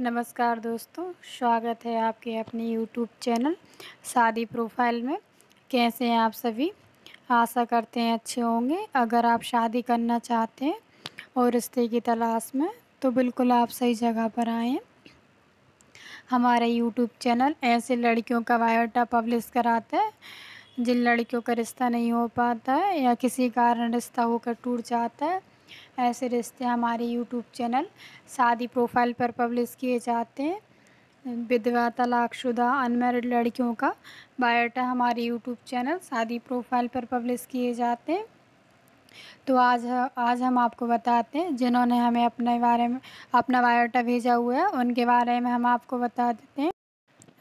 नमस्कार दोस्तों स्वागत है आपके अपने यूट्यूब चैनल शादी प्रोफाइल में कैसे हैं आप सभी आशा करते हैं अच्छे होंगे अगर आप शादी करना चाहते हैं और रिश्ते की तलाश में तो बिल्कुल आप सही जगह पर आए हैं हमारा यूट्यूब चैनल ऐसे लड़कियों का बायोटा पब्लिश कराता है जिन लड़कियों का रिश्ता नहीं हो पाता है या किसी कारण रिश्ता होकर टूट जाता है ऐसे रिश्ते हमारे यूट्यूब चैनल शादी प्रोफाइल पर पब्लिश किए जाते हैं विधवा तलाकशुदा अनमेरिड लड़कियों का बायोटा हमारे यूट्यूब चैनल शादी प्रोफाइल पर पब्लिश किए जाते हैं तो आज आज हम आपको बताते हैं जिन्होंने हमें अपने बारे में अपना बायोटा भेजा हुआ है उनके बारे में हम आपको बता देते हैं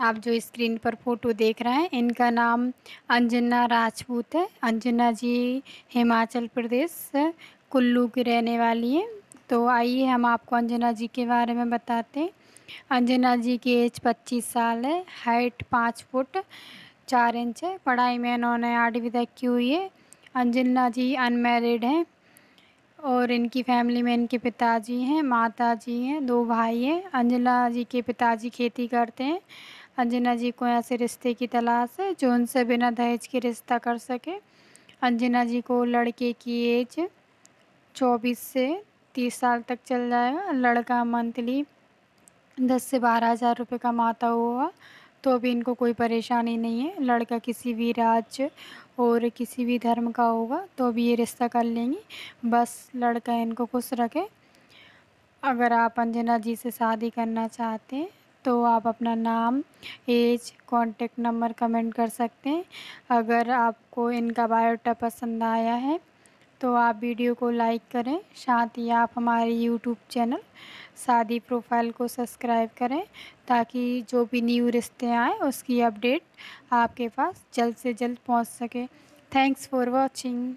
आप जो स्क्रीन पर फ़ोटो देख रहे हैं इनका नाम अंजना राजपूत है अंजना जी हिमाचल प्रदेश कुल्लू की रहने वाली हैं तो आइए हम आपको अंजना जी के बारे में बताते हैं अंजना जी की एज पच्चीस साल है हाइट पाँच फुट चार इंच है पढ़ाई में इन्होंने आठवीं तक की हुई है अंजना जी अनमेरिड हैं और इनकी फैमिली में इनके पिताजी हैं माता जी हैं दो भाई हैं अंजना जी के पिताजी खेती करते हैं अंजना जी को ऐसे रिश्ते की तलाश है जो उनसे बिना दहेज के रिश्ता कर सके अंजना जी को लड़के की एज चौबीस से तीस साल तक चल जाएगा लड़का मंथली दस से बारह हज़ार रुपये कमाता हुआ तो भी इनको कोई परेशानी नहीं है लड़का किसी भी राज्य और किसी भी धर्म का होगा तो भी ये रिश्ता कर लेंगी बस लड़का इनको खुश रखे अगर आप अंजना जी से शादी करना चाहते हैं तो आप अपना नाम एज कॉन्टेक्ट नंबर कमेंट कर सकते हैं अगर आपको इनका बायोटा पसंद आया है तो आप वीडियो को लाइक करें साथ ही आप हमारे यूट्यूब चैनल शादी प्रोफाइल को सब्सक्राइब करें ताकि जो भी न्यू रिश्ते आएँ उसकी अपडेट आपके पास जल्द से जल्द पहुंच सके थैंक्स फॉर वाचिंग